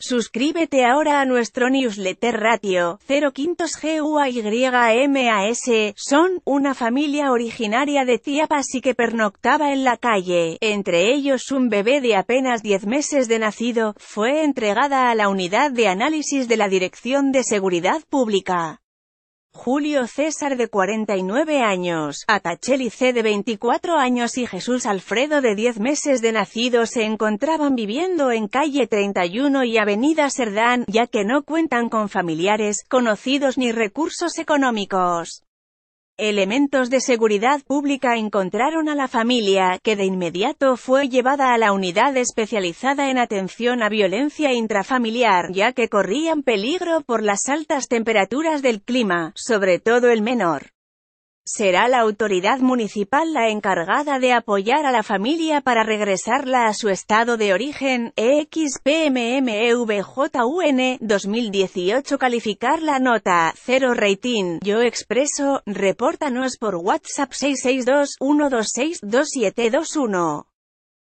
Suscríbete ahora a nuestro newsletter Ratio 05 s Son una familia originaria de Chiapas y que pernoctaba en la calle. Entre ellos un bebé de apenas 10 meses de nacido, fue entregada a la unidad de análisis de la Dirección de Seguridad Pública. Julio César de 49 años, Atacheli C de 24 años y Jesús Alfredo de 10 meses de nacido se encontraban viviendo en calle 31 y avenida Serdán, ya que no cuentan con familiares, conocidos ni recursos económicos. Elementos de seguridad pública encontraron a la familia, que de inmediato fue llevada a la unidad especializada en atención a violencia intrafamiliar, ya que corrían peligro por las altas temperaturas del clima, sobre todo el menor será la autoridad municipal la encargada de apoyar a la familia para regresarla a su estado de origen, EXPMMEVJUN, 2018 calificar la nota, Cero rating, yo expreso, repórtanos por WhatsApp 662 126 2721